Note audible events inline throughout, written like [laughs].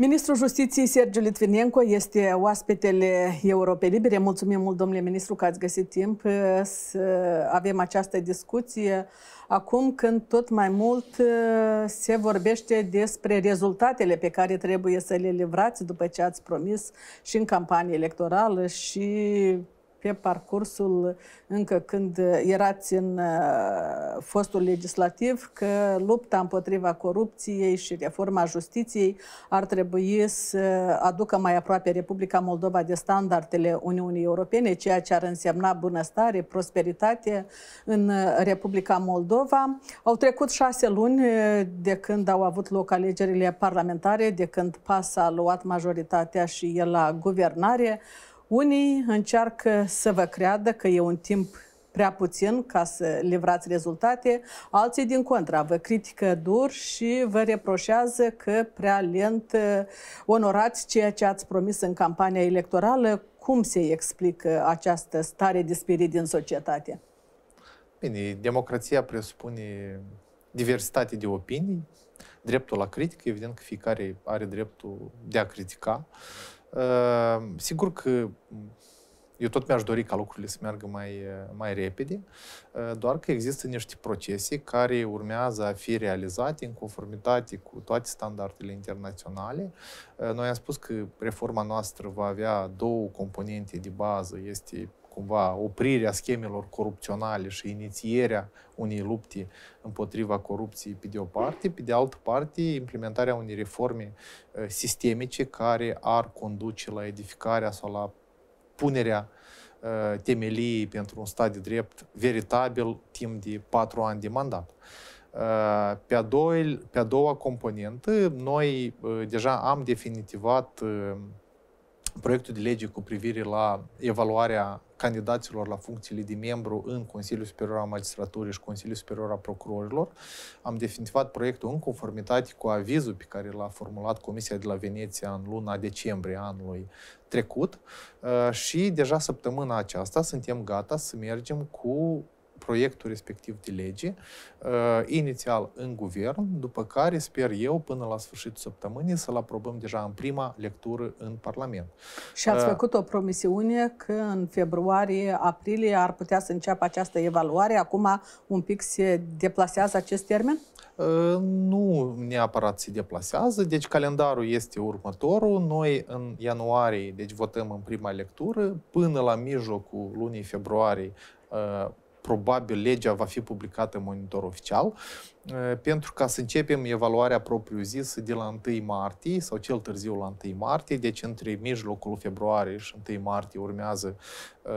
Ministrul Justiției Sergiu Litvinenko este oaspetele Europei Libere. Mulțumim mult, domnule ministru, că ați găsit timp uh, să avem această discuție acum când tot mai mult uh, se vorbește despre rezultatele pe care trebuie să le livrați după ce ați promis și în campanie electorală și pe parcursul, încă când erați în uh, fostul legislativ, că lupta împotriva corupției și reforma justiției ar trebui să aducă mai aproape Republica Moldova de standardele Uniunii Europene, ceea ce ar însemna bunăstare, prosperitate în Republica Moldova. Au trecut șase luni uh, de când au avut loc alegerile parlamentare, de când PAS a luat majoritatea și el la guvernare. Unii încearcă să vă creadă că e un timp prea puțin ca să livrați rezultate, alții din contra vă critică dur și vă reproșează că prea lent uh, onorați ceea ce ați promis în campania electorală. Cum se explică această stare de spirit din societate? Bine, democrația presupune diversitate de opinii, dreptul la critică, evident că fiecare are dreptul de a critica. Uh, Ă, sigur că eu tot mi-aș dori ca lucrurile să meargă mai, mai repede, ă, doar că există niște procese care urmează a fi realizate în conformitate cu toate standardele internaționale. Ă, noi am spus că reforma noastră va avea două componente de bază. Este cumva oprirea schemelor corupționale și inițierea unei lupte împotriva corupției pe de o parte, pe de altă parte implementarea unei reforme uh, sistemice care ar conduce la edificarea sau la punerea uh, temeliei pentru un stat de drept veritabil timp de patru ani de mandat. Uh, pe a, doua, pe a doua componentă, noi deja am definitivat proiectul de lege cu privire la evaluarea candidaților la funcțiile de membru în Consiliul Superior al Magistraturii și Consiliul Superior al Procurorilor. Am definitivat proiectul în conformitate cu avizul pe care l-a formulat Comisia de la Veneția în luna decembrie anului trecut uh, și deja săptămâna aceasta suntem gata să mergem cu proiectul respectiv de lege, uh, inițial în guvern, după care sper eu până la sfârșitul săptămânii să-l aprobăm deja în prima lectură în Parlament. Și ați uh, făcut o promisiune că în februarie-aprilie ar putea să înceapă această evaluare. Acum un pic se deplasează acest termen? Uh, nu neapărat se deplasează, deci calendarul este următorul. Noi în ianuarie, deci votăm în prima lectură, până la mijlocul lunii februarie probabil legea va fi publicată în monitor oficial, pentru ca să începem evaluarea propriu-zisă de la 1 martie sau cel târziu la 1 martie, deci între mijlocul februarie și 1 martie urmează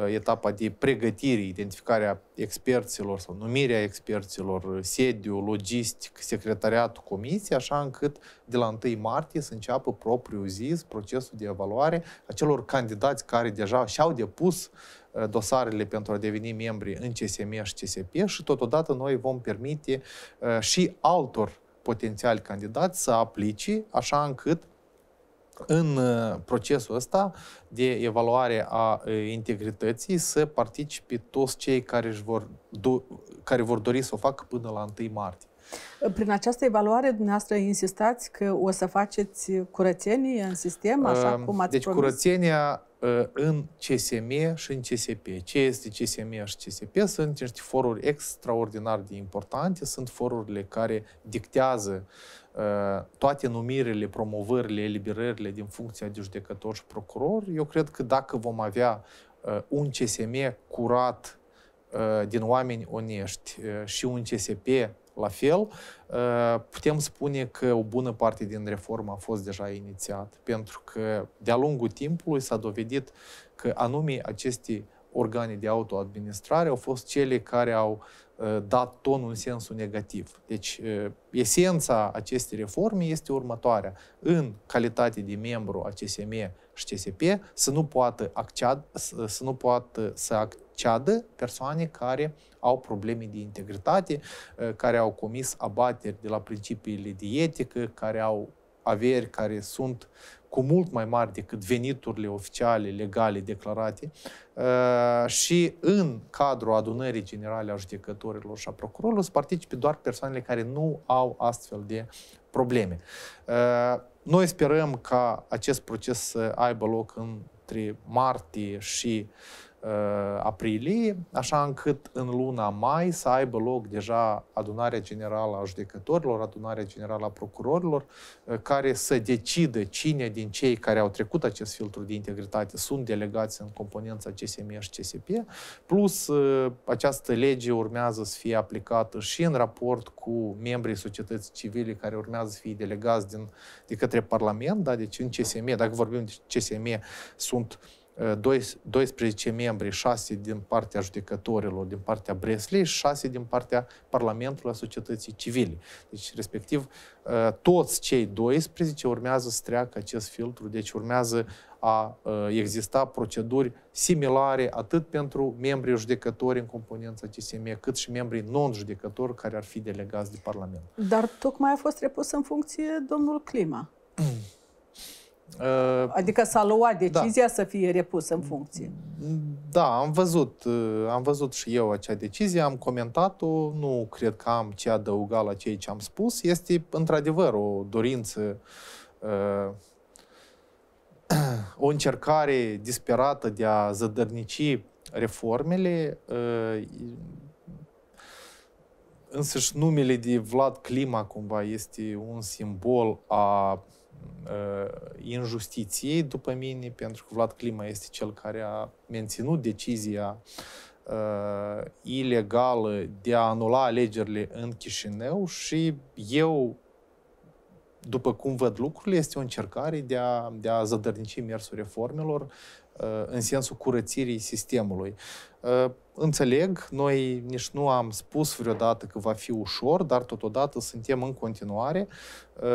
etapa de pregătire, identificarea experților sau numirea experților, sediu, logistic, secretariat, comisie, așa încât de la 1 martie să înceapă propriu-zis procesul de evaluare a celor candidați care deja și-au depus uh, Eh, dosarele pentru a deveni membri în CSM și CSP și totodată noi vom permite eh, și altor potențiali candidați să aplice așa încât în eh, procesul ăsta de evaluare a integrității să participe toți cei care, își vor, do, care vor dori să o facă până la 1 martie. Prin această evaluare, dumneavoastră insistați că o să faceți curățenie în sistem, așa ehm, cum ați deci, promis? Deci curățenia în CSM și în CSP. Ce este CSM și CSP? Sunt niște foruri extraordinar de importante, sunt forurile care dictează uh, toate numirile, promovările, eliberările din funcția de judecător și procuror. Eu cred că dacă vom avea uh, un CSM curat uh, din oameni onești și un CSP la fel, uh, putem spune că o bună parte din reformă a fost deja inițiată, pentru că de-a lungul timpului s-a dovedit că anumii aceste organe de autoadministrare au fost cele care au Uh, dat tonul în sensul negativ. Deci, uh, esența acestei reforme este următoarea. În calitate de membru a CSM și CSP, să nu poată, acceadă, să, nu poată să acceadă persoane care au probleme de integritate, uh, care au comis abateri de la principiile de etică, care au averi care sunt cu mult mai mari decât veniturile oficiale, legale, declarate uh, și în cadrul adunării generale a judecătorilor și a procurorilor să participe doar persoanele care nu au astfel de probleme. Uh, noi sperăm ca acest proces să aibă loc între martie și Uh, aprilie, așa încât în luna mai să aibă loc deja adunarea generală a judecătorilor, adunarea generală a procurorilor, uh, care să decidă cine din cei care au trecut acest filtru de integritate sunt delegați în componența CSM și CSP, plus uh, această lege urmează să fie aplicată și în raport cu membrii societății civile care urmează să fie delegați din, de către Parlament, da? deci în CSM, dacă vorbim de CSM, sunt uh, 12 ă, membri, 6 din partea judecătorilor, din partea Breslei 6 din partea Parlamentului a societății civile. Deci, respectiv, ă, toți cei 12 urmează să treacă acest filtru, deci urmează a ă, exista proceduri similare atât pentru membrii judecători în componența CSM, cât și membrii non-judecători care ar fi delegați de Parlament. Dar tocmai a fost repus în funcție domnul Clima. [clears throat] Uh, adică s-a luat da. decizia da. să fie repusă în funcție. Da, am văzut, uh, am văzut și eu acea decizie, am comentat-o, nu cred că am ce adăuga la ceea ce am spus. Este într-adevăr o dorință, uh, [clears throat] o încercare disperată de a zădărnici reformele. Însăși numele de Vlad Clima cumva este un simbol a Uh, injustiției, după mine, pentru că Vlad Clima este cel care a menținut decizia uh, ilegală de a anula alegerile în Chișinău și eu, după cum văd lucrurile, este o încercare de a, de a zădărnici mersul reformelor uh, în sensul curățirii sistemului. Uh, Ă, înțeleg, noi nici nu am spus vreodată că va fi ușor, dar totodată suntem în continuare ă,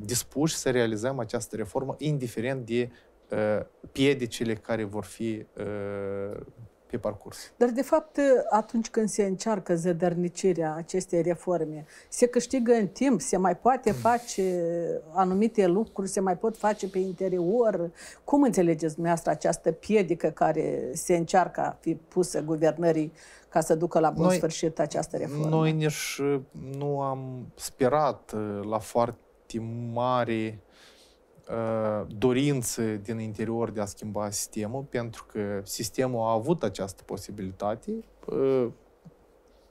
dispuși să realizăm această reformă, indiferent de ă, piedicile care vor fi pe parcurs. Dar, de fapt, atunci când se încearcă zădărnicirea acestei reforme, se câștigă în timp, se mai poate face anumite lucruri, se mai pot face pe interior. Cum înțelegeți dumneavoastră această piedică care se încearcă a fi pusă guvernării ca să ducă la bun noi, sfârșit această reformă? Noi nici uh, nu am sperat uh, la foarte mari Э, dorință din interior de a schimba sistemul, pentru că sistemul a avut această posibilitate. Uh,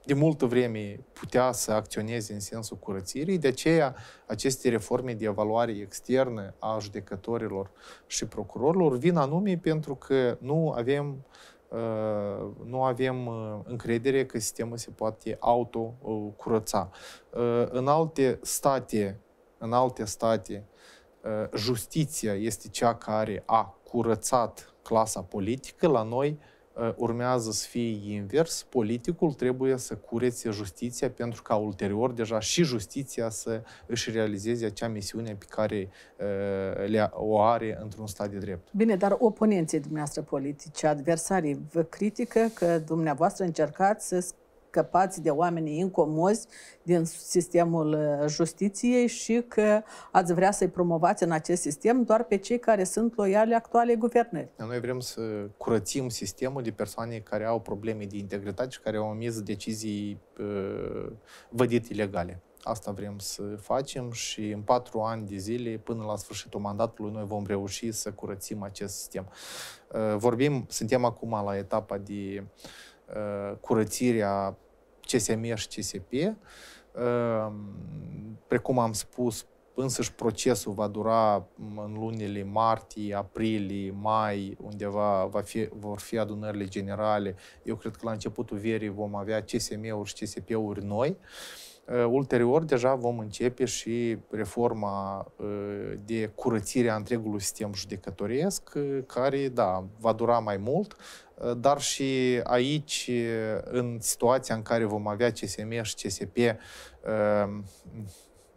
de multă vreme putea să acționeze în sensul curățirii, de aceea aceste reforme de evaluare externe a judecătorilor și procurorilor vin anume pentru că nu avem uh, nu avem uh, încredere că sistemul se poate autocurăța. În alte state, în alte state, Uh, justiția este cea care a curățat clasa politică, la noi uh, urmează să fie invers, politicul trebuie să curețe justiția pentru ca ulterior deja și justiția să își realizeze acea misiune pe care uh, le o are într-un stat de drept. Bine, dar oponenții dumneavoastră politici, adversarii, vă critică că dumneavoastră încercați să scăpați de oamenii incomozi din sistemul uh, justiției și că ați vrea să-i promovați în acest sistem doar pe cei care sunt loiali actualei guvernări. Noi vrem să curățim sistemul de persoane care au probleme de integritate și care au omis decizii uh, vădite ilegale. Asta vrem să facem și în patru ani de zile, până la sfârșitul mandatului, noi vom reuși să curățim acest sistem. Uh, vorbim, suntem acum la etapa de uh, Uh, curățirea CSM și CSP. Uh, precum am spus, însăși procesul va dura în lunile martie, aprilie, mai, undeva va fi, vor fi adunările generale. Eu cred că la începutul verii vom avea CSM-uri și CSP-uri noi. Uh, ulterior, deja vom începe și reforma de curățire a întregului sistem judecătoresc, care, da, va dura mai mult, Э, dar și aici, э, în situația în care vom avea CSM și CSP э,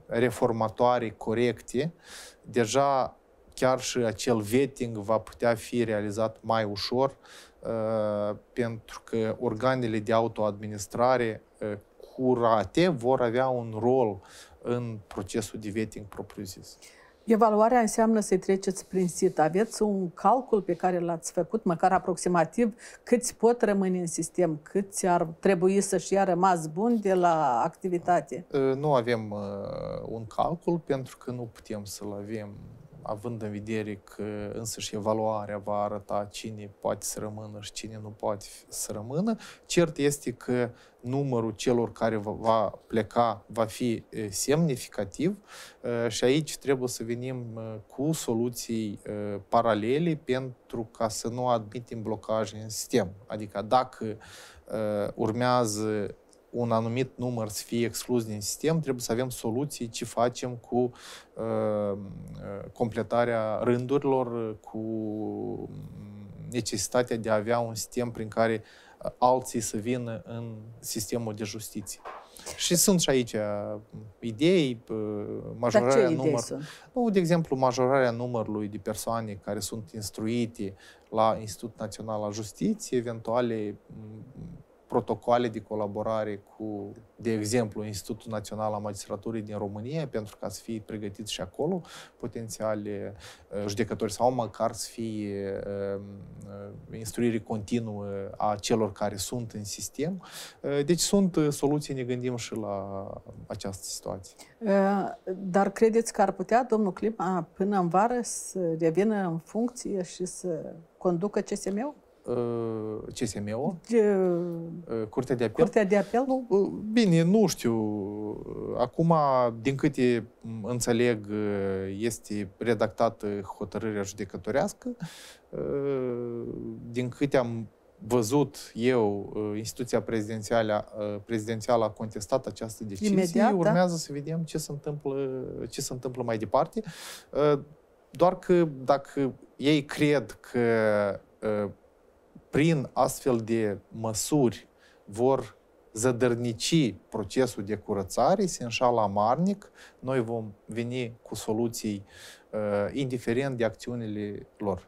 reformatoare corecte, deja chiar și acel vetting va putea fi realizat mai ușor, pentru că organele de autoadministrare curate vor avea un rol în procesul de vetting propriu-zis. Evaluarea înseamnă să-i treceți prin sit. Aveți un calcul pe care l-ați făcut, măcar aproximativ, câți pot rămâne în sistem, câți ar trebui să-și ia rămas bun de la activitate? Ă, nu avem ă, un calcul pentru că nu putem să-l avem având în vedere că însăși evaluarea va arăta cine poate să rămână și cine nu poate să rămână, cert este că numărul celor care va pleca va fi semnificativ și aici trebuie să venim cu soluții paralele pentru ca să nu admitem blocaje în sistem. Adică dacă urmează un anumit număr să fie exclus din sistem, trebuie să avem soluții ce facem cu uh, completarea rândurilor, cu necesitatea de a avea un sistem prin care uh, alții să vină în sistemul de justiție. Și sunt și aici uh, idei, uh, majorarea Dar ce idei număr... sunt? de exemplu, majorarea numărului de persoane care sunt instruite la Institutul Național al Justiției, eventuale mm, protocoale de colaborare cu, de exemplu, Institutul Național al Magistraturii din România, pentru ca să fie pregătiți și acolo potențiale uh, judecători sau măcar să fie um, uh, instruire continuă a celor care sunt în sistem. Uh, deci sunt soluții, ne gândim și la această situație. Dar credeți că ar putea domnul Clima până în vară să revină în funcție și să conducă CSM-ul? CSM-ul, de, Curtea de Apel. Curtea de Apel? Nu, bine, nu știu. Acum, din câte înțeleg, este redactată hotărârea judecătorească. Din câte am văzut eu, instituția prezidențială, prezidențială a contestat această decizie. Imediat, Urmează da? să vedem ce se, întâmplă, ce se întâmplă mai departe. Doar că dacă ei cred că prin astfel de măsuri vor zădărnici procesul de curățare, se înșală amarnic, noi vom veni cu soluții uh, indiferent de acțiunile lor.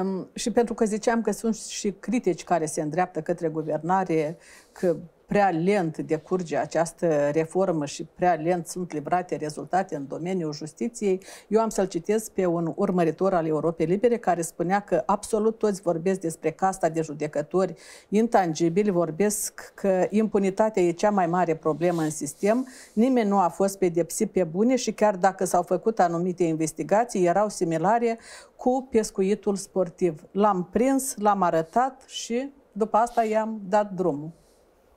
Um, și pentru că ziceam că sunt și critici care se îndreaptă către guvernare, că prea lent decurge această reformă și prea lent sunt livrate rezultate în domeniul justiției, eu am să-l citesc pe un urmăritor al Europei Libere care spunea că absolut toți vorbesc despre casta de judecători intangibili, vorbesc că impunitatea e cea mai mare problemă în sistem, nimeni nu a fost pedepsit pe bune și chiar dacă s-au făcut anumite investigații, erau similare cu pescuitul sportiv. L-am prins, l-am arătat și după asta i-am dat drumul.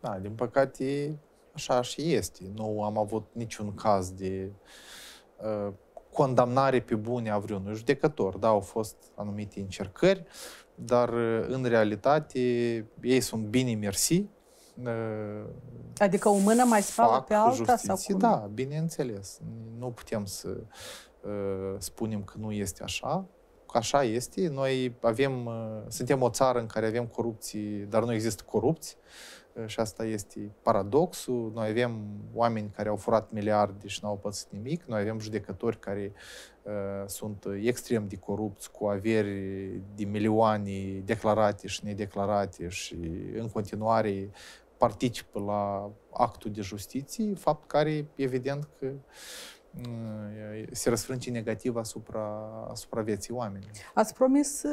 Da, din păcate, așa și este. Nu am avut niciun caz de uh, condamnare pe bune a vreunui judecător. Da, au fost anumite încercări, dar uh, în realitate ei sunt bine mersi. Uh, adică o mână mai spală pe alta justiție. sau cum? Da, bineînțeles. Nu putem să uh, spunem că nu este așa așa este. Noi avem, uh, suntem o țară în care avem corupții, dar nu există corupți și asta este paradoxul. Noi avem oameni care au furat miliarde și n-au pățit nimic, noi avem judecători care uh, sunt extrem de corupți, cu averi de milioane declarate și nedeclarate și în continuare participă la actul de justiție, fapt care evident că uh, se răsfrânge negativ asupra, asupra vieții oamenilor. Ați promis э,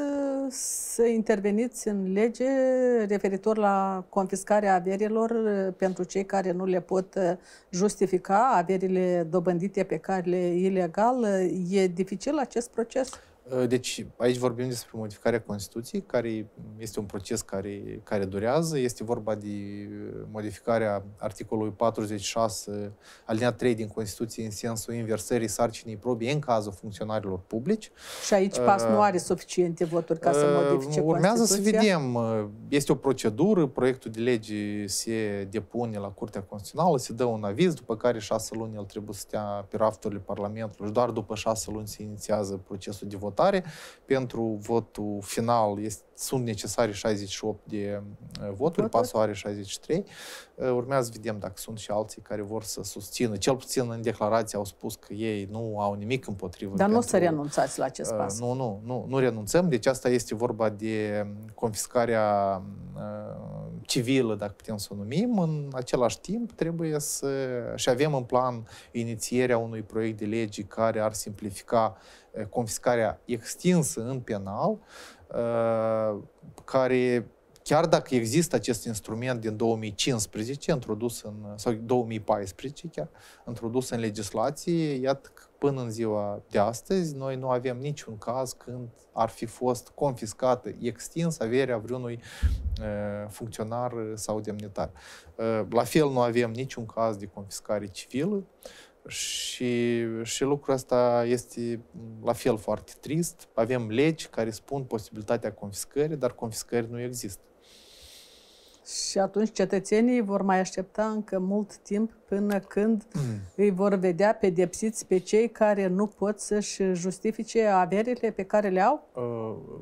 să interveniți în lege referitor la confiscarea averilor eh, pentru cei care nu le pot eh, justifica averile dobândite pe care le ilegal. Eh, e dificil acest proces? Uh, deci aici vorbim despre modificarea Constituției, care este un proces care, care durează. Este vorba de uh, modificarea articolului 46, alinea 3 din Constituție, în sensul inversării sarcinii probii în cazul funcționarilor publici. Și aici PAS uh, nu are suficiente voturi ca să modifice Urmează Constituția? să vedem. Este o procedură, proiectul de lege se depune la Curtea Constituțională, se dă un aviz, după care șase luni el trebuie să stea pe rafturile Parlamentului și doar după șase luni se inițiază procesul de vot votare. Pentru votul final este sunt necesare 68 de uh, voturi, pasul are 63. Urmează să vedem dacă sunt și alții care vor să susțină. Cel puțin în declarație au spus că ei nu au nimic împotrivă. Dar nu o să renunțați la acest uh, pas. Nu, nu, nu, nu renunțăm. Deci asta este vorba de um, confiscarea uh, civilă, dacă putem să o numim. În același timp trebuie să... și avem în plan inițierea unui proiect de lege care ar simplifica confiscarea extinsă în penal, Uh, care, chiar dacă există acest instrument din 2015, introdus în, sau 2014 chiar, introdus în legislație, iată până în ziua de astăzi, noi nu avem niciun caz când ar fi fost confiscată, extins averea vreunui uh, funcționar sau demnitar. Uh, la fel, nu avem niciun caz de confiscare civilă. Și, și lucrul ăsta este la fel foarte trist. Avem legi care spun posibilitatea confiscării, dar confiscări nu există. Și atunci cetățenii vor mai aștepta încă mult timp până când mm. îi vor vedea pedepsiți pe cei care nu pot să-și justifice averile pe care le au? Uh,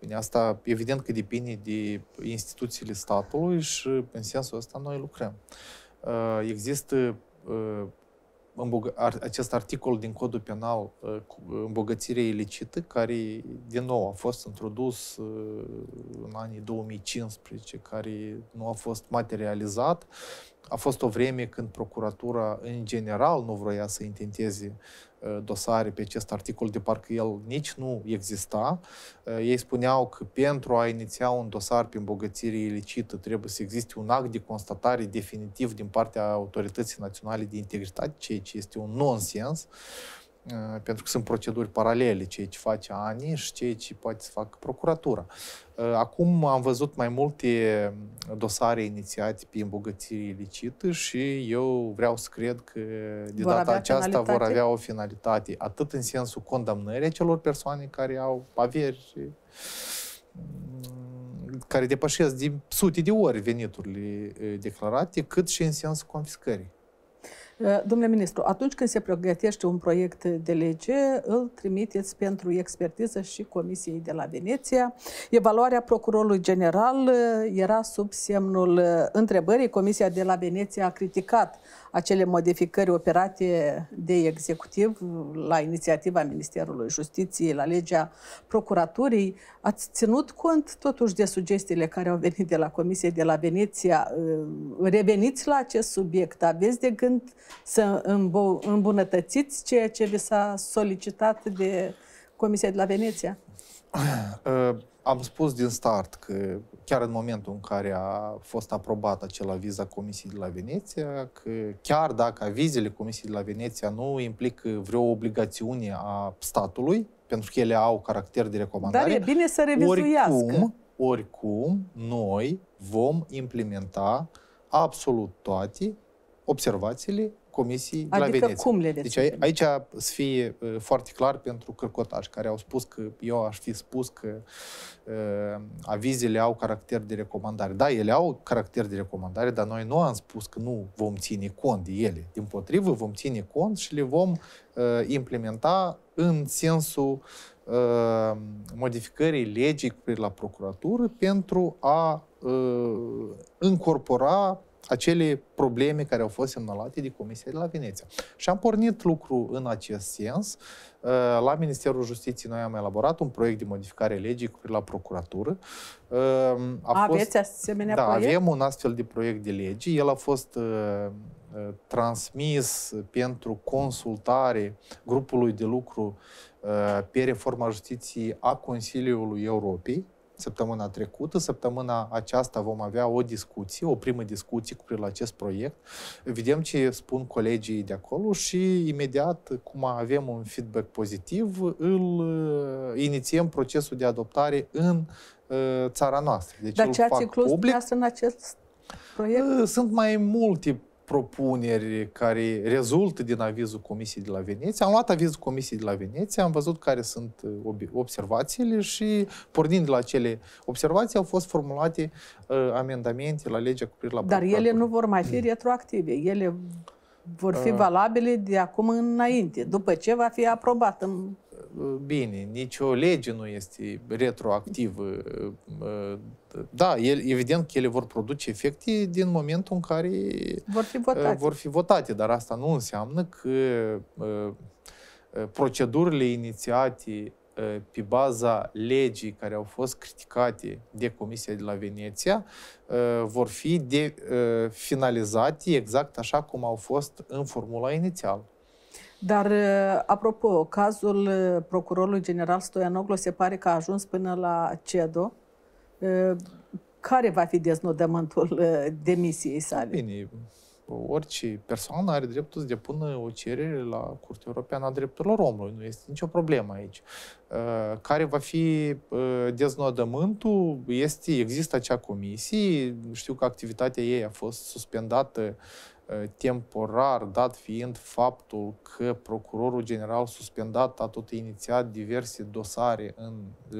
bine, asta evident că depinde de instituțiile statului și în sensul ăsta noi lucrăm. Uh, există uh, acest articol din codul penal uh, uh, îmbogățire ilicită, care din nou a fost introdus uh, în anii 2015, care nu a fost materializat. A fost o vreme când procuratura în general nu vroia să intenteze Uh, dosare pe acest articol, de parcă el nici nu exista. Uh, ei spuneau că pentru a iniția un dosar pe îmbogățire ilicită trebuie să existe un act de constatare definitiv din partea Autorității Naționale de Integritate, ceea ce este un nonsens. Uh, Э, pentru că sunt proceduri paralele, ceea ce face ANI și ceea ce poate să facă procuratura. Э, acum am văzut mai multe dosare inițiate pe îmbogățire ilicită și eu vreau să cred că de vor data aceasta finalitate? vor avea o finalitate, atât în sensul condamnării celor persoane care au averi mm, care depășesc de sute de ori veniturile eh, declarate, cât și în sensul confiscării. Eh, domnule ministru, atunci când se pregătește un proiect de lege, îl trimiteți pentru expertiză și Comisiei de la Veneția. Evaluarea procurorului general eh, era sub semnul eh, întrebării. Comisia de la Veneția a criticat acele modificări operate de executiv la inițiativa Ministerului Justiției, la legea Procuraturii, ați ținut cont totuși de sugestiile care au venit de la Comisie de la Veneția? Reveniți la acest subiect, aveți de gând să îmbunătățiți ceea ce vi s-a solicitat de Comisia de la Veneția? am spus din start că chiar în momentul în care a fost aprobat acela viza Comisiei de la Veneția, că chiar dacă vizele Comisiei de la Veneția nu implică vreo obligațiune a statului, pentru că ele au caracter de recomandare, Dar e bine să revizuiască. Oricum, oricum, noi vom implementa absolut toate observațiile comisii adică la Veneția. cum le Deci aici, aici să fie uh, foarte clar pentru cărcotași care au spus că eu aș fi spus că uh, avizele au caracter de recomandare. Da, ele au caracter de recomandare, dar noi nu am spus că nu vom ține cont de ele. Din potrivă, vom ține cont și le vom uh, implementa în sensul uh, modificării legii la procuratură pentru a uh, încorpora acele probleme care au fost semnalate de Comisia de la Veneția. Și am pornit lucru în acest sens. Uh, la Ministerul Justiției noi am elaborat un proiect de modificare legii cu la procuratură. Uh, a Aveți fost, asemenea da, proiect? avem un astfel de proiect de lege. El a fost uh, transmis pentru consultare grupului de lucru pe reforma justiției a Consiliului Europei săptămâna trecută. Săptămâna aceasta vom avea o discuție, o primă discuție cu privire la acest proiect. Vedem ce spun colegii de acolo și imediat, cum avem un feedback pozitiv, îl uh, inițiem procesul de adoptare în uh, țara noastră. Deci Dar ce ați inclus public. în acest proiect? Uh, sunt mai multe propuneri care rezultă din avizul Comisiei de la Veneția. Am luat avizul Comisiei de la Veneția, am văzut care sunt uh, observațiile și, pornind de la acele observații, au fost formulate uh, amendamente la legea cu privire la Dar ele nu vor mai fi mm. retroactive. Ele vor fi uh. valabile de acum înainte, după ce va fi aprobat în uh, bine, nicio lege nu este retroactivă. Da, el, evident că ele vor produce efecte din momentul în care vor fi uh, votate, vor fi votate dar asta nu înseamnă că uh, uh, procedurile inițiate uh, pe baza legii care au fost criticate de Comisia de la Veneția uh, vor fi de, uh, finalizate exact așa cum au fost în formula inițială. Dar, apropo, cazul procurorului general Stoianoglu se pare că a ajuns până la CEDO, Uh, care va fi deznodământul uh, demisiei sale? Bine, orice persoană are dreptul să depună o cerere la Curtea Europeană a Drepturilor Omului. Nu este nicio problemă aici. Э, care va fi э, deznodământul, este, există acea comisie, știu că activitatea ei a fost suspendată eh, temporar, dat fiind faptul că procurorul general suspendat a tot inițiat diverse dosare în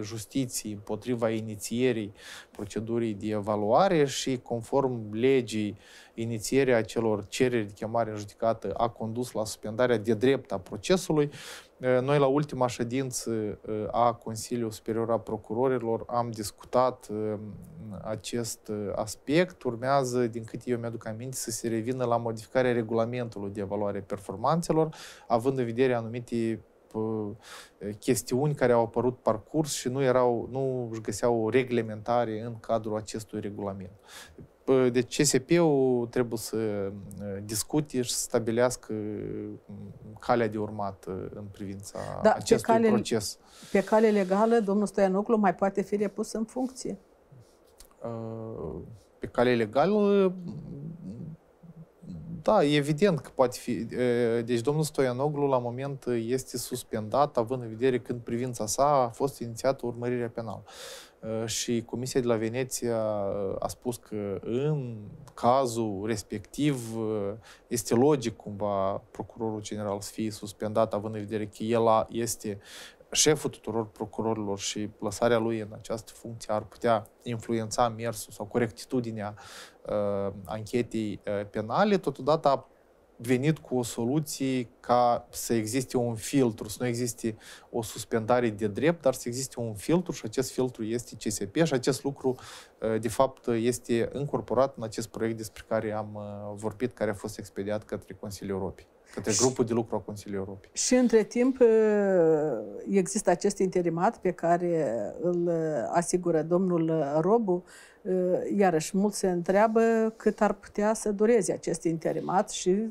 justiție împotriva inițierii procedurii de evaluare și conform legii inițierea acelor cereri de chemare în judecată a condus la suspendarea de drept a procesului. Noi э, la ultima ședință э, a Consiliului Superior a Procurorilor am discutat э, acest aspect. Urmează, din câte eu mi-aduc aminte, să se revină la modificarea regulamentului de evaluare performanțelor, având în vedere anumite chestiuni care au apărut parcurs și nu erau, nu își găseau o reglementare în cadrul acestui regulament. Deci CSP-ul trebuie să ă, discute și să stabilească ă, calea de urmat ă, în privința da, acestui pe cale, proces. Pe cale legală, domnul Stoianoclu mai poate fi repus în funcție? Pe cale legală, da, evident că poate fi. Deci domnul Stoianoglu la moment este suspendat, având în vedere când privința sa a fost inițiată urmărirea penală. Uh, și Comisia de la Veneția uh, a spus că în cazul respectiv uh, este logic cumva procurorul general să fie suspendat având în vedere că el este șeful tuturor procurorilor și plasarea lui în această funcție ar putea influența mersul sau corectitudinea uh, anchetei uh, penale, totodată a venit cu o soluție ca să existe un filtru, să nu existe o suspendare de drept, dar să existe un filtru și acest filtru este CSP și acest lucru, uh, de fapt, este încorporat în acest proiect despre care am uh, vorbit, care a fost expediat către Consiliul Europei către grupul de lucru al Consiliului Europei. Și între timp uh, există acest interimat pe care îl asigură domnul Robu. Iarăși, mulți se întreabă cât ar putea să dureze acest interimat și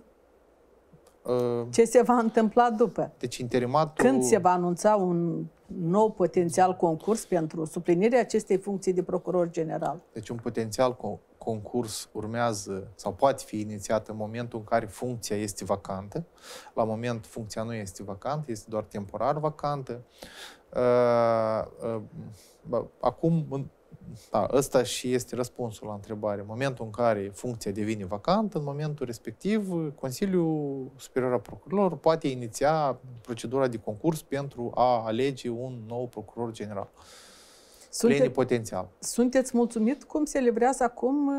Uh, Ce se va întâmpla după? Deci interimatul... Când se va anunța un nou potențial concurs pentru suplinirea acestei funcții de procuror general? Deci un potențial co concurs urmează sau poate fi inițiat în momentul în care funcția este vacantă. La moment funcția nu este vacantă, este doar temporar vacantă. Uh, uh, acum, da, ăsta și este răspunsul la întrebare. În momentul în care funcția devine vacantă, în momentul respectiv, Consiliul Superior al Procurorilor poate iniția procedura de concurs pentru a alege un nou procuror general. Sunte, plenipotențial. Sunteți mulțumit cum se livrează acum uh,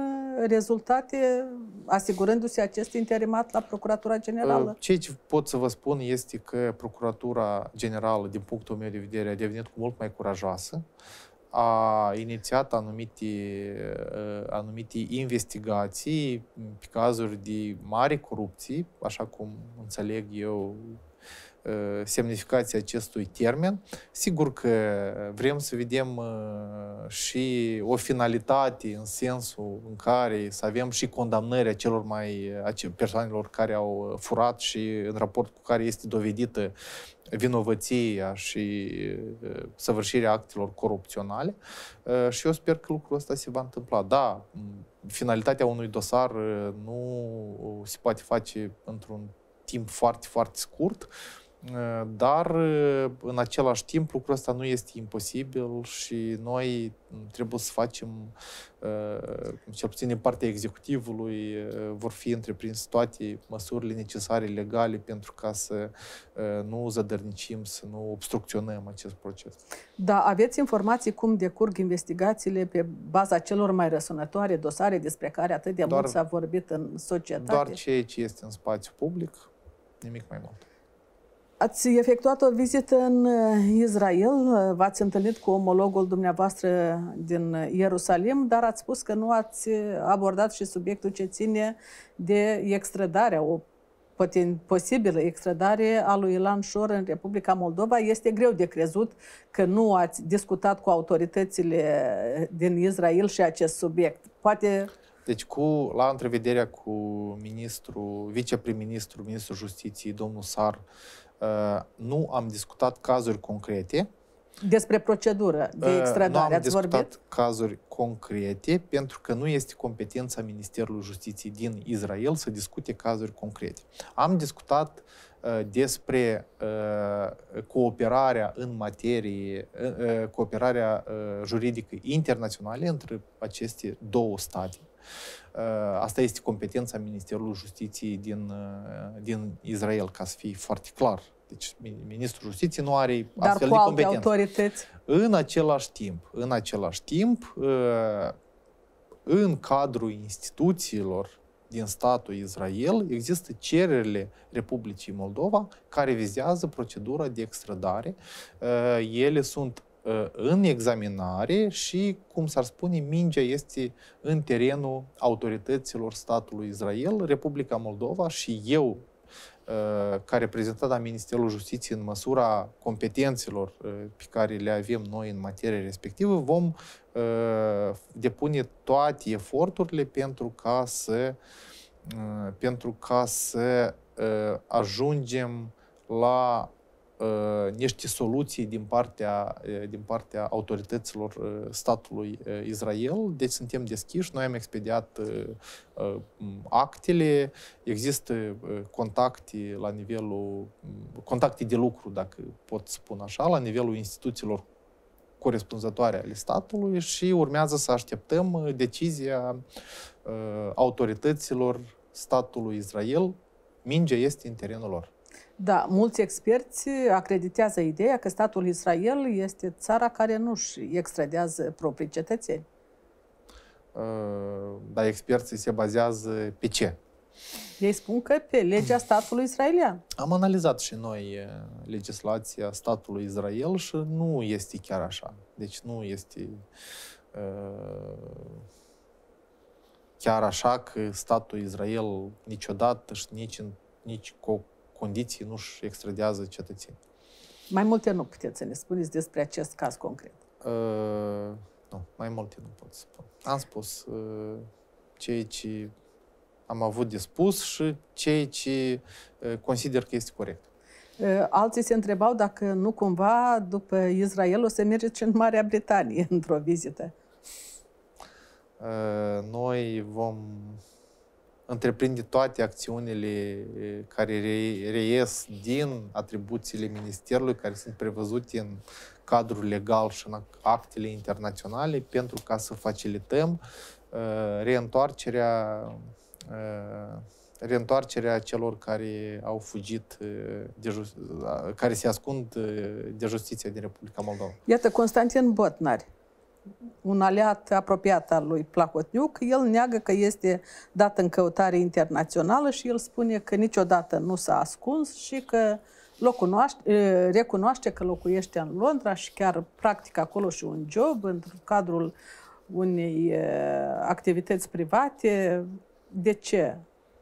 rezultate asigurându-se acest interimat la Procuratura Generală? Ceea uh, ce pot să vă spun este că Procuratura Generală, din punctul meu de vedere, a devenit mult mai curajoasă a inițiat anumite, uh, anumite investigații pe mm, cazuri de mari corupții, așa cum înțeleg eu semnificația acestui termen. Sigur că vrem să vedem și o finalitate în sensul în care să avem și condamnări celor mai persoanelor care au furat și în raport cu care este dovedită vinovăția și săvârșirea actelor corupționale și eu sper că lucrul ăsta se va întâmpla. Da, finalitatea unui dosar nu se poate face într-un timp foarte, foarte scurt, Ă, dar, ă, în același timp, lucrul ăsta nu este imposibil și noi trebuie să facem, ă, cel puțin din partea executivului, vor fi întreprinse toate măsurile necesare legale pentru ca să nu zădărnicim, să nu obstrucționăm acest proces. Da, aveți informații cum decurg investigațiile pe baza celor mai răsunătoare dosare despre care atât de doar, mult s-a vorbit în societate? Doar ceea ce este în spațiu public, nimic mai mult. Ați efectuat o vizită în uh, Israel, uh, v-ați întâlnit cu omologul dumneavoastră din uh, Ierusalim, dar ați spus că nu ați abordat și subiectul ce ține de extradarea, o posibilă extradare a lui Ilan Șor în Republica Moldova. Este greu de crezut că nu ați discutat cu autoritățile din Israel și acest subiect. Poate deci, cu, la întrevederea cu ministru, viceprim-ministru, ministrul justiției, domnul Sar, Uh, nu am discutat cazuri concrete. Despre procedură de uh, extradare nu am ați discutat vorbit? cazuri concrete pentru că nu este competența Ministerului Justiției din Israel să discute cazuri concrete. Am discutat uh, despre cooperarea în materie, cooperarea juridică internațională între aceste două state. Asta este competența Ministerului Justiției din, din Israel, ca să fie foarte clar deci ministrul justiției nu are Dar astfel cu de alte autorități? În același timp, în același timp, ă, în cadrul instituțiilor din statul Israel există cererile Republicii Moldova care vizează procedura de extradare. Ă, ele sunt ă, în examinare și, cum s-ar spune, mingea este în terenul autorităților statului Israel, Republica Moldova și eu Uh, ca reprezentat la Ministerul Justiției în măsura competențelor uh, pe care le avem noi în materie respectivă, vom uh, depune toate eforturile pentru ca să, pentru ca să ajungem la Uh, niște soluții din partea, uh, din partea autorităților uh, statului Israel, deci suntem deschiși, noi am expediat actele, există contacte la nivelul, mm, contacte de lucru, dacă pot spun așa, la nivelul instituțiilor corespunzătoare ale statului și urmează să așteptăm decizia autorităților statului Israel, mingea este în terenul lor. Da, mulți experți acreditează ideea că statul Israel este țara care nu-și extradează proprii cetățeni. Uh, dar experții se bazează pe ce? Ei spun că pe legea statului israelian. Am analizat și noi uh, legislația statului Israel și nu este chiar așa. Deci nu este uh, chiar așa că statul Israel niciodată și nici, nici cu condiții nu-și extradează cetățenii. Mai multe nu puteți să ne spuneți despre acest caz concret. Uh, nu, mai multe nu pot să spun. Am spus uh, ceea ce am avut de spus și ceea ce uh, consider că este corect. Uh, alții se întrebau dacă nu cumva după Israel o să mergeți în Marea Britanie [laughs] într-o vizită. Uh, noi vom întreprinde toate acțiunile care reies din atribuțiile Ministerului, care sunt prevăzute în cadrul legal și în actele internaționale, pentru ca să facilităm uh, reîntoarcerea uh, reîntoarcerea celor care au fugit, de just, care se ascund de justiția din Republica Moldova. Iată, Constantin Botnar, un aliat apropiat al lui Placotniuc, el neagă că este dat în căutare internațională și el spune că niciodată nu s-a ascuns și că recunoaște că locuiește în Londra și chiar practică acolo și un job în cadrul unei activități private. De ce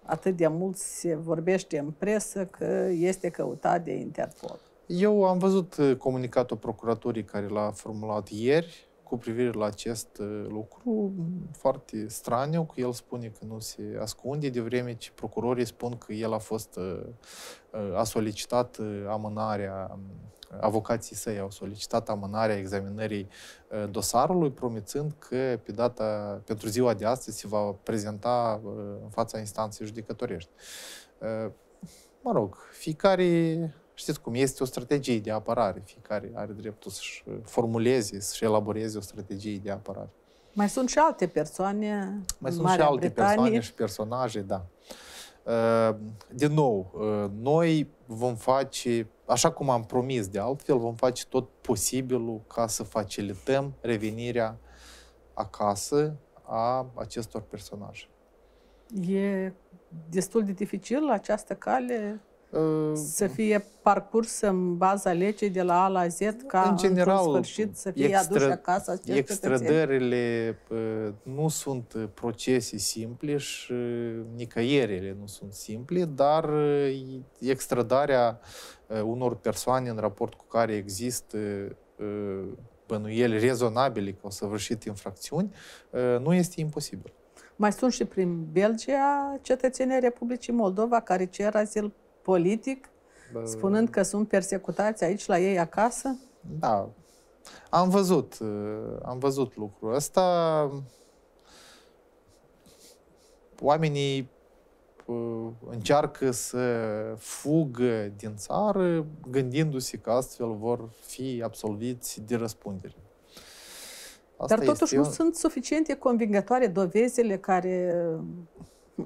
atât de mult se vorbește în presă că este căutat de Interpol? Eu am văzut comunicatul procuraturii care l-a formulat ieri, cu privire la acest uh, lucru foarte straniu, că el spune că nu se ascunde, de vreme ce procurorii spun că el a fost, uh, uh, a solicitat amânarea, um, avocații săi au solicitat amânarea examinării dosarului, promițând că pe data, pentru ziua de astăzi se va prezenta în fața instanței judecătorești. Mă rog, fiecare Știți cum, este o strategie de apărare. Fiecare are dreptul să-și uh, formuleze, să-și elaboreze o strategie de apărare. Mai sunt și alte persoane. Mai sunt Marea și alte Britanie. persoane și personaje, da. Uh, Din nou, uh, noi vom face, așa cum am promis de altfel, vom face tot posibilul ca să facilităm revenirea acasă a acestor personaje. E destul de dificil această cale? Să fie parcurs în baza legii de la A la Z ca în general, sfârșit să fie extra, aduși acasă Extrădările nu sunt uh, procese simple și uh, nicăierile nu sunt simple, dar uh, extradarea unor persoane în raport cu care există bănuieli rezonabile că au săvârșit infracțiuni, nu este imposibil. Mai sunt și prin Belgia cetățenii Republicii Moldova care cer azil politic, Bă... spunând că sunt persecutați aici la ei acasă? Da. Am văzut, uh, am văzut lucrul ăsta. Oamenii uh, încearcă să fugă din țară gândindu-se că astfel vor fi absolviți de răspundere. Asta Dar totuși este... nu sunt suficiente convingătoare dovezile care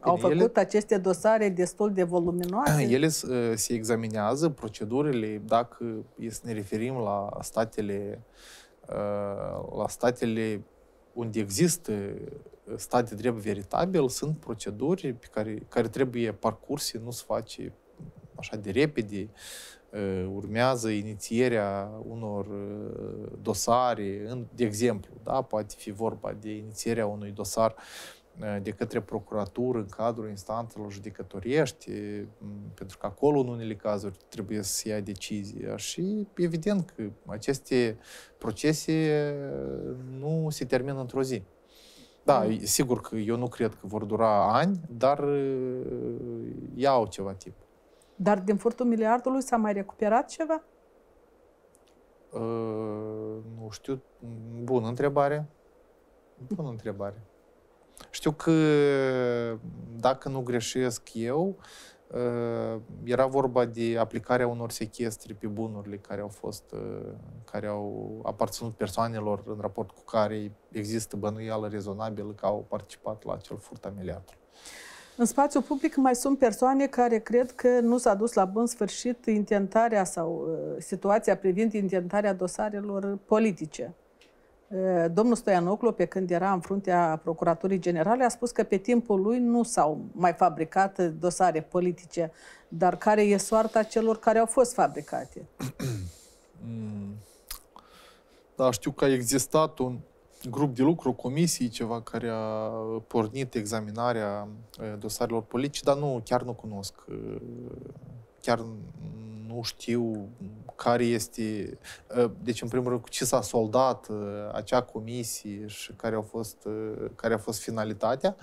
au făcut ele, aceste dosare destul de voluminoase. [clears throat] Ele uh, se examinează, procedurile, dacă e să ne referim la statele, uh, la statele unde există uh, stat de drept veritabil, sunt proceduri pe care, care trebuie parcurse, nu se face așa de repede, urmează inițierea unor dosare, de exemplu, da? poate fi vorba de inițierea unui dosar uh, Eh, de către procuratură în cadrul instanțelor judecătoriești, eh, pentru că acolo în unele cazuri trebuie să se ia decizia și evident că aceste procese eh, nu se termină într-o zi. Da, mm. sigur că eu nu cred că vor dura ani, dar iau ceva tip. Dar din furtul miliardului s-a mai recuperat ceva? Uh, nu știu. Bună întrebare. Bună întrebare. Știu că, dacă nu greșesc eu, ă, era vorba de aplicarea unor sechestri pe bunurile care au fost, ă, care au aparținut persoanelor în raport cu care există bănuială rezonabilă că au participat la acel furt a miliardului. În spațiu public mai sunt persoane care cred că nu s-a dus la bun sfârșit intentarea sau ă, situația privind intentarea dosarelor politice. Eh, domnul Stoianoclu, pe când era în fruntea Procuraturii Generale, a spus că pe timpul lui nu s-au mai fabricat dosare politice, dar care e soarta celor care au fost fabricate? Da, știu că a existat un grup de lucru, comisii, ceva care a pornit examinarea eh, dosarelor politice, dar nu, chiar nu cunosc eh, chiar nu știu care este, ă, deci în primul rând ce s-a soldat ă, acea comisie și care a fost, ă, care a fost finalitatea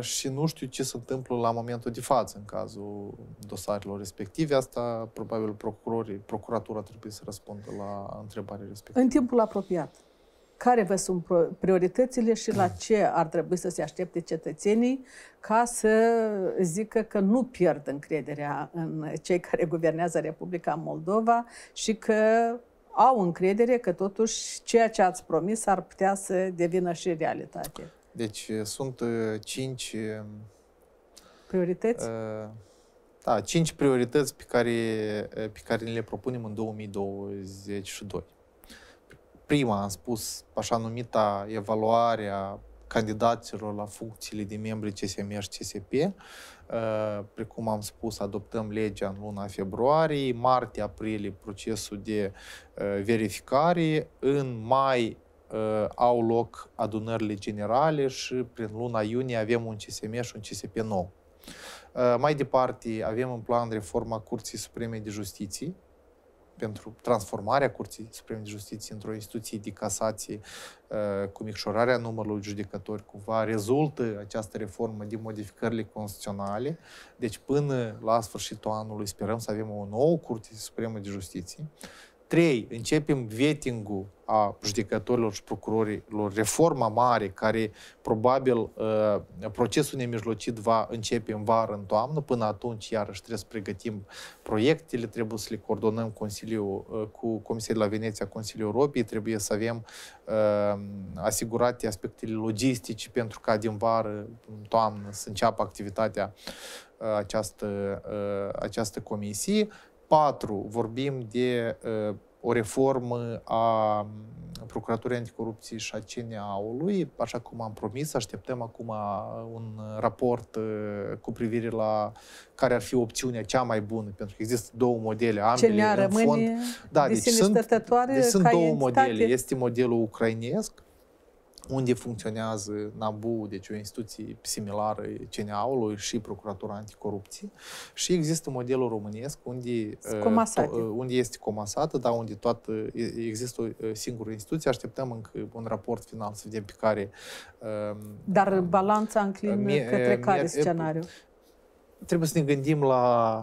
și nu știu ce se întâmplă la momentul de față în cazul dosarelor respective. Asta probabil procurorii, procuratura trebuie să răspundă la întrebarea respectivă. În timpul apropiat care vă sunt prioritățile și la ce ar trebui să se aștepte cetățenii ca să zică că nu pierd încrederea în cei care guvernează Republica Moldova și că au încredere că totuși ceea ce ați promis ar putea să devină și realitate. Deci sunt cinci priorități. da, cinci priorități pe care, pe care le propunem în 2022 prima, am spus, așa numita evaluarea candidaților la funcțiile de membri CSM și CSP. Uh, precum am spus, adoptăm legea în luna februarie, martie-aprilie procesul de uh, verificare, în mai uh, au loc adunările generale și prin luna iunie avem un CSM și un CSP nou. Mai departe, avem în plan reforma Curții Supreme de Justiție, pentru transformarea Curții Supreme de Justiție într-o instituție de casație uh, cu micșorarea numărului judecători, cumva rezultă această reformă din modificările constituționale. Deci până la sfârșitul anului sperăm să avem o nouă Curte Supremă de Justiție Trei, începem vetting a judecătorilor și procurorilor, reforma mare care probabil uh, procesul nemijlocit va începe în vară, în toamnă, până atunci iarăși trebuie să pregătim proiectele, trebuie să le coordonăm Consiliul, uh, cu Comisia de la Veneția, Consiliul Europei, trebuie să avem uh, asigurate aspectele logistice pentru ca din vară, în toamnă, să înceapă activitatea această, această comisie 4 vorbim de uh, o reformă a um, Procuraturii Anticorupției și a CNA-ului. Așa cum am promis, așteptăm acum uh, un raport uh, cu privire la care ar fi opțiunea cea mai bună, pentru că există două modele, ambele CNA în fond. Da, de deci, deci sunt, deci sunt două modele. Este modelul ucrainesc unde funcționează NABU, deci o instituție similară CNA-ului și Procuratura Anticorupție. Și există modelul românesc unde, uh, to- uh, unde este comasată, dar unde toată, există o uh, singură instituție. Așteptăm încă un raport final să vedem pe care... Um, dar um, balanța înclină mie, către care mie, scenariu? Trebuie să ne gândim la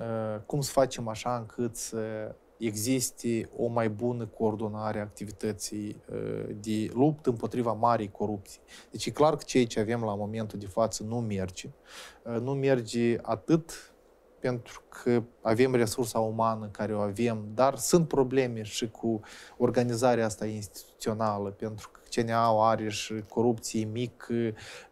uh, cum să facem așa încât să existe o mai bună coordonare a activității uh, de luptă împotriva marii corupții. Deci e clar că ceea ce avem la momentul de față nu merge. Uh, nu merge atât pentru că avem resursa umană care o avem, dar sunt probleme și cu organizarea asta instituțională, pentru că CNA are și corupție mic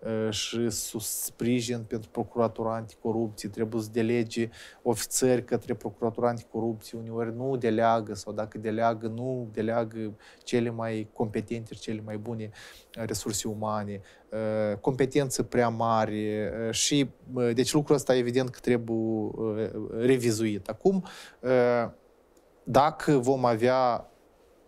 ă, și sprijin pentru procuratura anticorupție, trebuie să delege ofițeri către procuratura anticorupție, uneori nu deleagă sau dacă deleagă, nu deleagă cele mai competente și cele mai bune ă, resurse umane, ă, competență prea mare și, deci lucrul ăsta evident că trebuie revizuit. Acum, dacă vom avea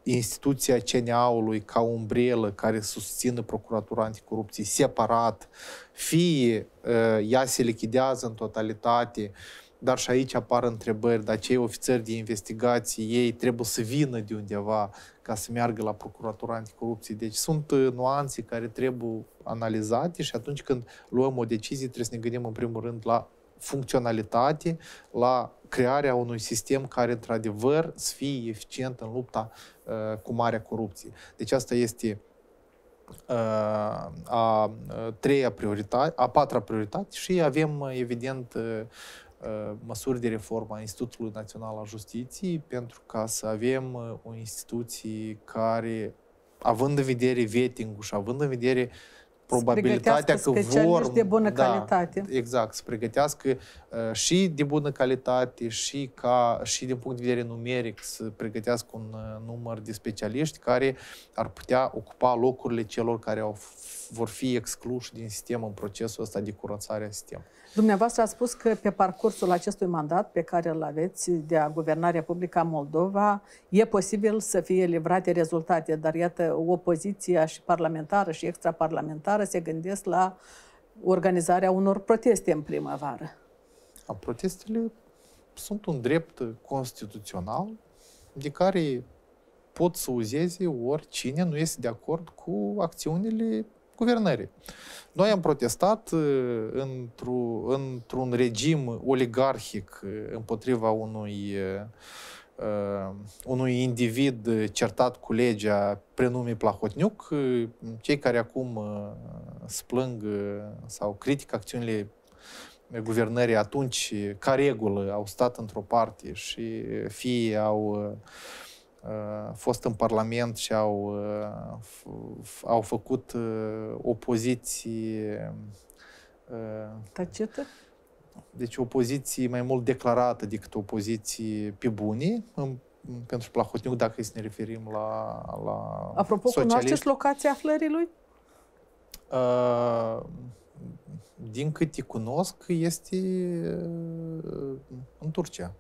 instituția CNA-ului ca umbrelă care susțină Procuratura Anticorupției separat, fie uh, ea se lichidează în totalitate, dar și aici apar întrebări, dar cei ofițeri de investigații, ei trebuie să vină de undeva ca să meargă la Procuratura Anticorupției. Deci sunt uh, nuanțe care trebuie analizate și atunci când luăm o decizie trebuie să ne gândim în primul rând la funcționalitate, la crearea unui sistem care, într-adevăr, să fie eficient în lupta uh, cu marea corupție. Deci asta este uh, a uh, treia prioritate, a patra prioritate și avem, uh, evident, măsuri de reformă a Institutului Național al Justiției pentru ca să avem o instituție care, având în vedere vetting și având în vedere uh, probabilitatea că vor... de bună da, calitate. Exact, să pregătească uh, și de bună calitate și, ca, și din punct de vedere numeric să pregătească un uh, număr de specialiști care ar putea ocupa locurile celor care au, vor fi excluși din sistem în procesul ăsta de curățare a sistemului. Dumneavoastră a spus că pe parcursul acestui mandat pe care îl aveți de a guverna Republica Moldova, e posibil să fie livrate rezultate, dar iată, opoziția și parlamentară și extraparlamentară se gândesc la organizarea unor proteste în primăvară. A, protestele sunt un drept constituțional de care pot să uzeze oricine nu este de acord cu acțiunile guvernării. Noi am protestat uh, într-un, într-un regim oligarhic uh, împotriva unui, uh, unui individ certat cu legea prenumit Plahotniuc, cei care acum splâng sau critică acțiunile guvernării atunci, ca regulă, au stat într-o parte și fie au uh, Uh, fost în Parlament și au, uh, au făcut uh, opoziții... Tacetă? Deci opoziții mai mult declarată decât opoziții pe bune, pentru Plahotniuc, dacă să ne referim la, la Apropo, socialiști. cunoașteți locația aflării lui? Din câte cunosc, este în Turcia.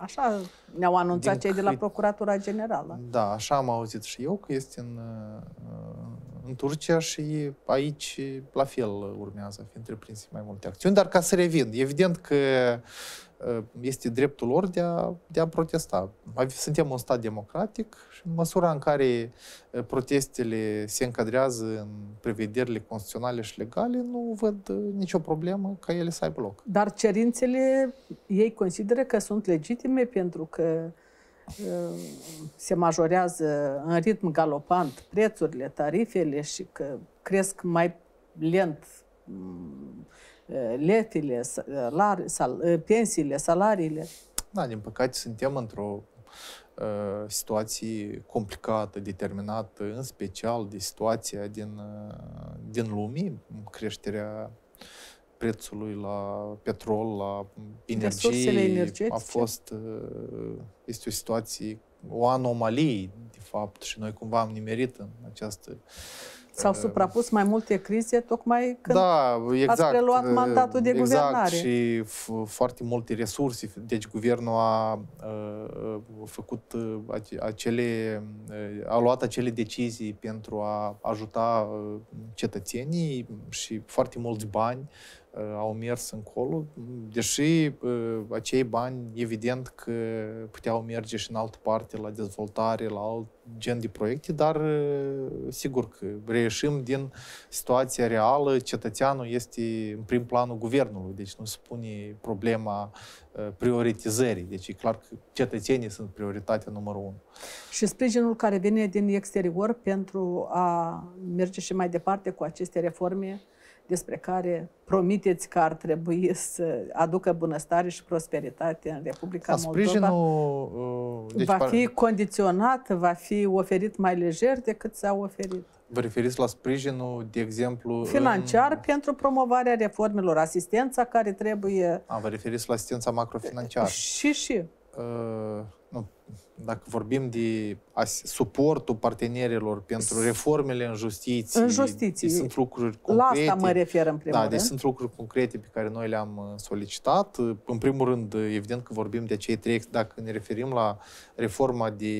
Așa ne-au anunțat Din cei de la Procuratura Generală. Da, așa am auzit și eu că este în, uh, în Turcia și aici la fel urmează fi întreprinse mai multe acțiuni. Dar ca să revin, evident că uh, Uh, este dreptul lor de a, de a protesta. Suntem un stat democratic și în măsura în care uh, protestele se încadrează în prevederile constituționale și legale, nu văd uh, nicio problemă ca ele să aibă loc. Dar cerințele ei consideră că sunt legitime pentru că se majorează în ritm galopant prețurile, tarifele și că cresc mai lent mm, letile, salari, sal, eh, pensiile, salariile. Da, din păcate suntem într-o uh, situație complicată, determinată, în special de situația din, uh, din lume, creșterea prețului la petrol, la energie, a fost, uh, este o situație, o anomalie, de fapt, și noi cumva am nimerit în această uh, S-au ehm, suprapus mai multe crize tocmai când da, exact, ați preluat ehm, mandatul de exact, guvernare. și foarte multe resurse. Deci guvernul a, a, a făcut uh, acele, uh, a luat acele decizii pentru a ajuta uh, cetățenii și foarte mulți bani Uh, au mers încolo, deși uh, acei bani, evident că puteau merge și în altă parte, la dezvoltare, la alt gen de proiecte, dar uh, sigur că reieșim din situația reală, cetățeanul este în prim planul guvernului, deci nu se pune problema prioritizării, deci e clar că cetățenii sunt prioritatea numărul unu. Și sprijinul care vine din exterior pentru a merge și mai departe cu aceste reforme despre care promiteți că ar trebui să aducă bunăstare și prosperitate în Republica Moldova. Sprijinul, uh, deci, va fi condiționat, va fi oferit mai lejer decât s-a oferit. Vă referiți la sprijinul, de exemplu... Financiar în... pentru promovarea reformelor, asistența care trebuie... A, vă referiți la asistența macrofinanciară. Și, și. Uh dacă vorbim de suportul partenerilor pentru reformele în justiție, în justiție. Deci sunt lucruri concrete. La asta mă refer în primul da, deci rând. Deci sunt lucruri concrete pe care noi le-am uh, solicitat. În primul rând, uh, evident că vorbim de cei trei, dacă ne referim la reforma de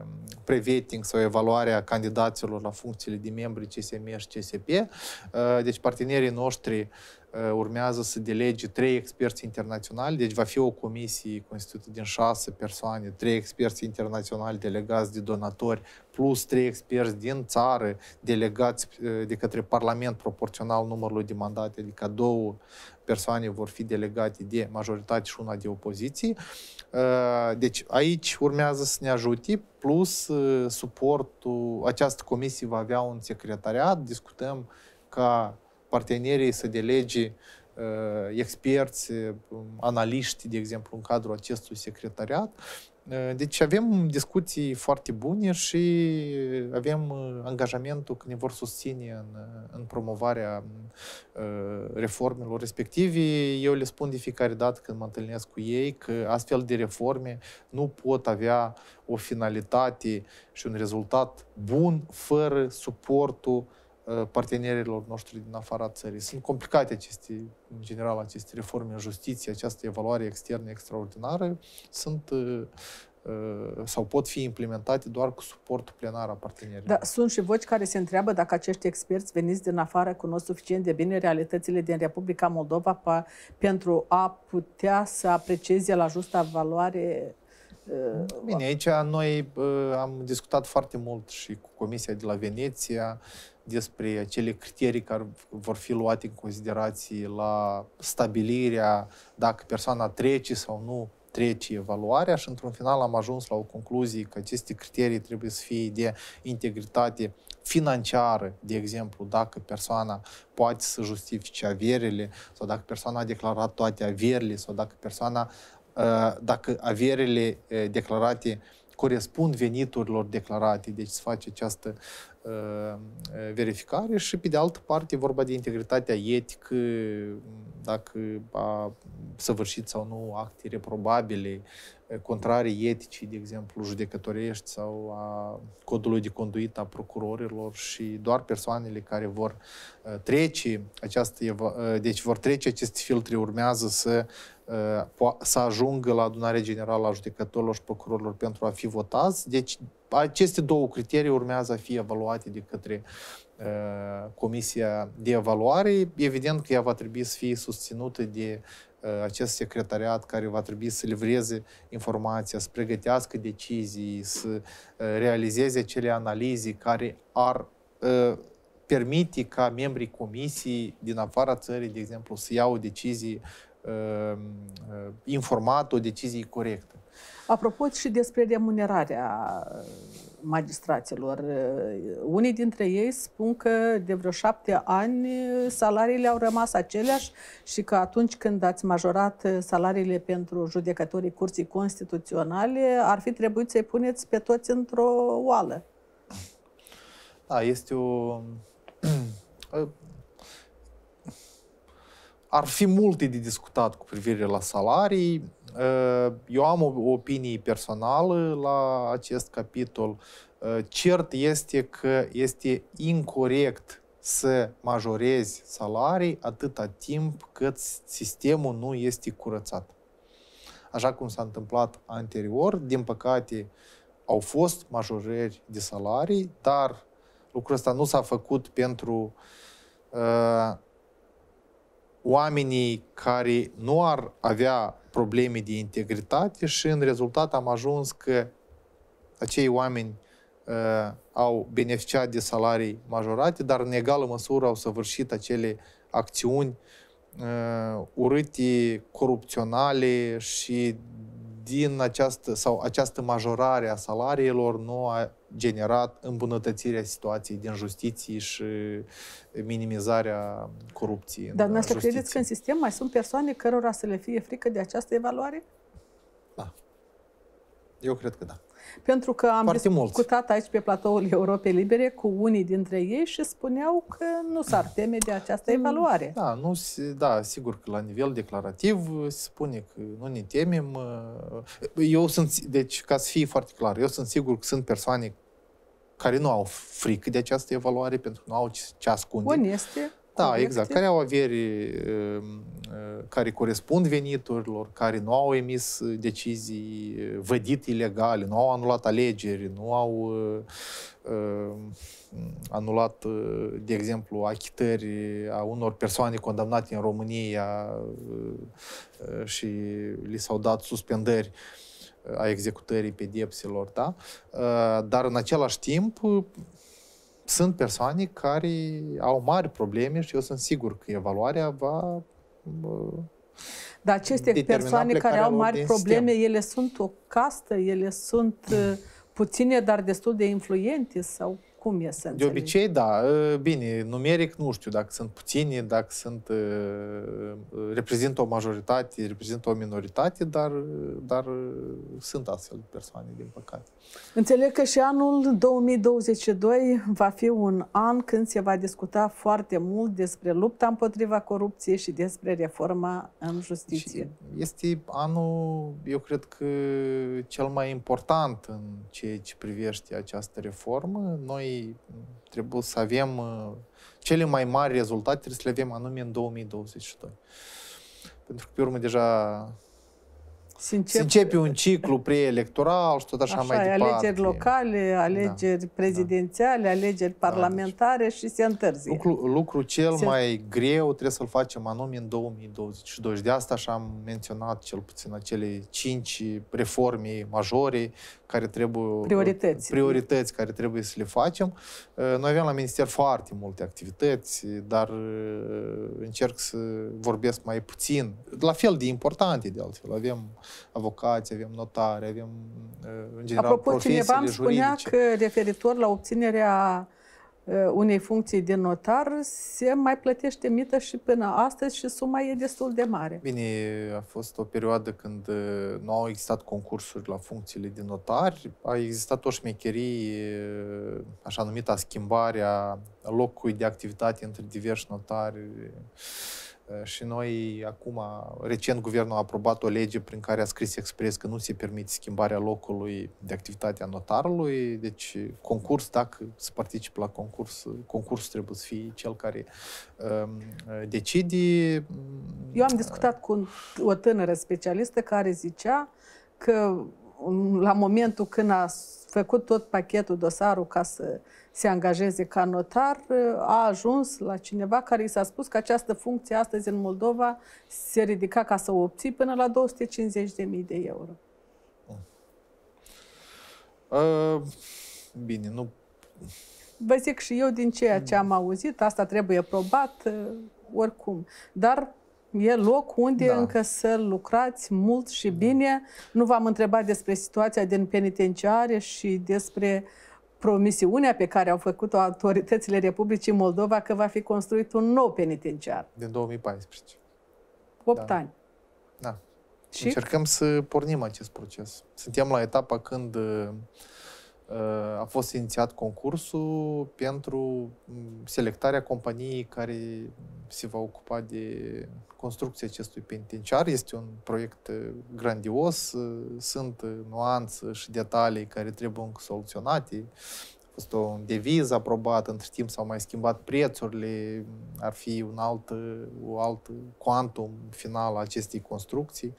um, preveting sau evaluarea candidaților la funcțiile de membri CSM și CSP, uh, deci partenerii noștri Uh, urmează să delege trei experți internaționali, deci va fi o comisie constituită din șase persoane, trei experți internaționali delegați de donatori, plus trei experți din țară delegați uh, de către Parlament proporțional numărului de mandate, adică două persoane vor fi delegate de majoritate și una de opoziție. Uh, deci aici urmează să ne ajute, plus suportul, această comisie va avea un secretariat, discutăm ca partenerii să delege uh, experți, uh, analiști, de exemplu, în cadrul acestui secretariat. Uh, deci avem discuții foarte bune și avem angajamentul că ne vor susține în, în promovarea reformelor respective. Eu le spun de fiecare dată când mă întâlnesc cu ei că astfel de reforme nu pot avea o finalitate și un rezultat bun fără suportul Uh, partenerilor noștri din afara țării. Sunt complicate aceste, în general, aceste reforme în justiție, această evaluare externă extraordinară, sunt uh, uh, sau pot fi implementate doar cu suportul plenar a partenerilor. Da, sunt și voci care se întreabă dacă acești experți veniți din afară cunosc suficient de bine realitățile din Republica Moldova pa, pentru a putea să aprecieze la justa valoare Uh, Bine, aici noi uh, am discutat foarte mult și cu Comisia de la Veneția despre acele criterii care vor fi luate în considerație la stabilirea dacă persoana trece sau nu trece evaluarea și într-un final am ajuns la o concluzie că aceste criterii trebuie să fie de integritate financiară, de exemplu, dacă persoana poate să justifice averile sau dacă persoana a declarat toate averile sau dacă persoana Ă, dacă averile ă, declarate corespund veniturilor declarate, deci se face această ă, verificare și pe de altă parte vorba de integritatea etică, dacă a săvârșit sau nu acte reprobabile, contrare eticii, de exemplu, judecătorești sau a codului de conduită a procurorilor și doar persoanele care vor trece această, deci vor trece aceste filtre urmează să Uh, să ajungă la adunare generală a judecătorilor și procurorilor pentru a fi votați. Deci aceste două criterii urmează a fi evaluate de către uh, Comisia de Evaluare. Evident că ea va trebui să fie susținută de uh, acest secretariat care va trebui să livreze informația, să pregătească decizii, să realizeze cele analize care ar permite ca membrii comisiei din afara țării, de exemplu, să iau decizii Uh, uh, informat o decizie corectă. Apropo și despre remunerarea uh, magistraților, unii dintre ei spun că de vreo șapte ani salariile au rămas aceleași și că atunci când ați majorat salariile pentru judecătorii curții constituționale, ar fi trebuit să-i puneți pe toți într-o oală. Da, este o... [clears throat] ar fi multe de discutat cu privire la salarii. Uh, eu am o opinie personală la acest capitol. Uh, cert este că este incorrect să majorezi salarii atâta timp cât sistemul nu este curățat. Așa cum s-a întâmplat anterior, din păcate au fost majorări de salarii, dar lucrul ăsta nu s-a făcut pentru uh, oamenii care nu ar avea probleme de integritate și în rezultat am ajuns că acei oameni uh, au beneficiat de salarii majorate, dar în egală măsură au săvârșit acele acțiuni uh, urâte, corupționale și din această, sau această majorare a salariilor nu a generat îmbunătățirea situației din justiție și minimizarea corupției. Dar dumneavoastră credeți că în sistem mai sunt persoane cărora să le fie frică de această evaluare? Da. Eu cred că da. Pentru că am Foarte discutat mulți. aici pe platoul Europei Libere cu unii dintre ei și spuneau că nu s-ar teme de această mm, evaluare. Da, nu, da, sigur că la nivel declarativ se spune că nu ne temem. Uh, eu sunt, deci ca să fie foarte clar, eu sunt sigur că sunt persoane care nu au frică de această evaluare pentru că nu au ce ascunde. Bun este. Da, obiecte. exact. Care au averi ehm, ehm, care corespund veniturilor, care nu au emis decizii ehm, vădite ilegale, nu au anulat alegeri, nu au anulat, de exemplu, achitări a unor persoane condamnate în România și li s-au dat suspendări a executării pedepselor, da? Dar în același timp sunt persoane care au mari probleme și eu sunt sigur că evaluarea va dar aceste persoane care au mari probleme, sistem. ele sunt o castă, ele sunt uh, puține, dar destul de influente sau cum e să De obicei, da. Ă, bine, numeric nu știu dacă sunt puțini, dacă sunt ă, ă, reprezintă o majoritate, reprezintă o minoritate, dar, dar sunt astfel de persoane, din păcate. Înțeleg că și anul 2022 va fi un an când se va discuta foarte mult despre lupta împotriva corupției și despre reforma în justiție. Și este anul, eu cred că, cel mai important în ceea ce privește această reformă. Noi trebuie să avem uh, cele mai mari rezultate, trebuie să le avem anume în 2022. Pentru că pe urmă deja se începe, se începe un ciclu preelectoral și tot așa, așa mai departe. alegeri locale, da. alegeri da, prezidențiale, da. alegeri parlamentare da, deci, și se întârzie. Lucru, lucru cel se... mai greu trebuie să-l facem anume în 2022. De asta așa am menționat cel puțin acele cinci reforme majore care trebuie... Priorități. Priorități care trebuie să le facem. Uh, noi avem la minister foarte multe activități, dar uh, încerc să vorbesc mai puțin. La fel de importante, de altfel. Avem avocați, avem notari, avem, uh, în general, Apropo, profesiile juridice. Apropo, cineva spunea că referitor la obținerea Uh, unei funcții de notar, se mai plătește mită și până astăzi și suma e destul de mare. Bine, a fost o perioadă când uh, nu au existat concursuri la funcțiile de notari, a existat o șmecherie, uh, așa numită schimbarea locului de activitate între diversi notari Eh, și noi, acum, recent, guvernul a aprobat o lege prin care a scris expres că nu se permite schimbarea locului de activitate a notarului, deci concurs, dacă se participă la concurs, concursul trebuie să fie cel care um, decide. Eu am discutat cu o tânără specialistă care zicea că la momentul când a făcut tot pachetul, dosarul ca să se angajeze ca notar, a ajuns la cineva care i s-a spus că această funcție astăzi în Moldova se ridica ca să o obții până la 250.000 de euro. Uh, bine, nu... Vă zic și eu din ceea ce am hmm. auzit, asta trebuie probat eh, oricum. Dar E loc unde da. încă să lucrați mult și bine. Nu v-am întrebat despre situația din penitenciare și despre promisiunea pe care au făcut-o autoritățile Republicii Moldova că va fi construit un nou penitenciar. Din 2014. 8 da. ani. Da. Și? Încercăm să pornim acest proces. Suntem la etapa când uh, Uh, a fost inițiat concursul pentru mm, selectarea companiei care se va ocupa de construcția acestui penitenciar. Este un proiect uh, grandios, uh, sunt nuanțe și detalii care trebuie încă soluționate fost un deviz aprobat, între timp s-au mai schimbat prețurile, ar fi un alt, un alt quantum final a acestei construcții,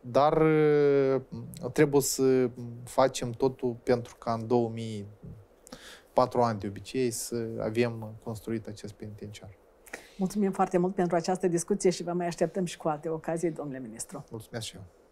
dar uh, trebuie să facem totul pentru ca în 2004 ani de obicei să avem construit acest penitenciar. Mulțumim foarte mult pentru această discuție și vă mai așteptăm și cu alte ocazii, domnule ministru. Mulțumesc și eu.